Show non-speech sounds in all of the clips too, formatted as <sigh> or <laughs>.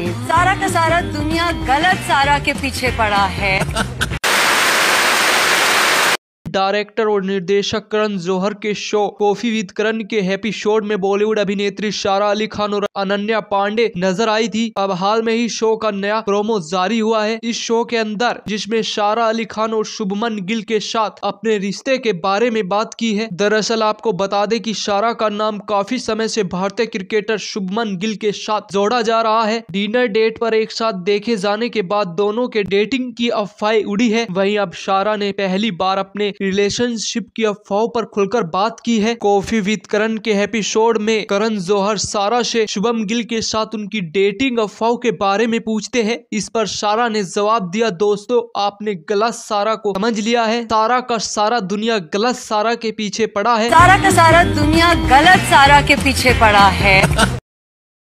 सारा का सारा दुनिया गलत सारा के पीछे पड़ा है <laughs> डायरेक्टर और निर्देशक करण जोहर के शो कॉफी विद करण के हैप्पी शो में बॉलीवुड अभिनेत्री शारा अली खान और अनन्या पांडे नजर आई थी अब हाल में ही शो का नया प्रोमो जारी हुआ है इस शो के अंदर जिसमें शारा अली खान और शुभमन गिल के साथ अपने रिश्ते के बारे में बात की है दरअसल आपको बता दे की शारा का नाम काफी समय ऐसी भारतीय क्रिकेटर शुभमन गिल के साथ जोड़ा जा रहा है डिनर डेट पर एक साथ देखे जाने के बाद दोनों के डेटिंग की अफवाह उड़ी है वहीं अब शारा ने पहली बार अपने रिलेशनशिप की अफवाहों पर खुलकर बात की है कॉफी विद करण के एपिसोड में करण जोहर सारा से शुभम गिल के साथ उनकी डेटिंग अफवाहों के बारे में पूछते हैं इस पर सारा ने जवाब दिया दोस्तों आपने गलत सारा को समझ लिया है सारा का सारा दुनिया गलत सारा के पीछे पड़ा है सारा का सारा दुनिया गलत सारा के पीछे पड़ा है <laughs>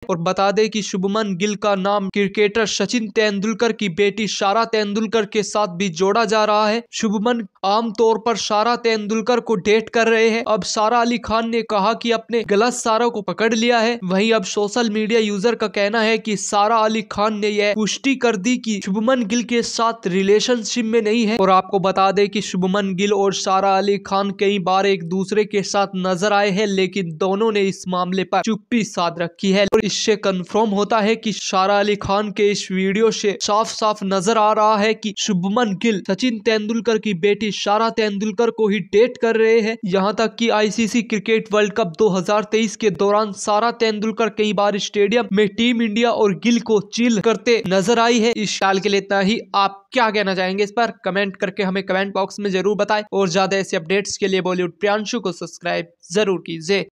और बता दें कि शुभमन गिल का नाम क्रिकेटर सचिन तेंदुलकर की बेटी सारा तेंदुलकर के साथ भी जोड़ा जा रहा है शुभमन आमतौर पर सारा तेंदुलकर को डेट कर रहे हैं अब सारा अली खान ने कहा कि अपने गलत सारा को पकड़ लिया है वहीं अब सोशल मीडिया यूजर का कहना है कि सारा अली खान ने यह पुष्टि कर दी कि शुभमन गिल के साथ रिलेशनशिप में नहीं है और आपको बता दे की शुभमन गिल और सारा अली खान कई बार एक दूसरे के साथ नजर आए है लेकिन दोनों ने इस मामले पर चुप्पी साध रखी है और इससे कन्फर्म होता है कि सारा अली खान के इस वीडियो से साफ साफ नजर आ रहा है कि शुभमन गिल सचिन तेंदुलकर की बेटी सारा तेंदुलकर को ही डेट कर रहे हैं यहाँ तक कि आईसीसी क्रिकेट वर्ल्ड कप 2023 के दौरान सारा तेंदुलकर कई बार स्टेडियम में टीम इंडिया और गिल को चिल करते नजर आई है इस साल के लिए इतना ही आप क्या कहना चाहेंगे इस पर कमेंट करके हमें कमेंट बॉक्स में जरूर बताए और ज्यादा ऐसे अपडेट्स के लिए बॉलीवुड प्रियांशु को सब्सक्राइब जरूर कीजिए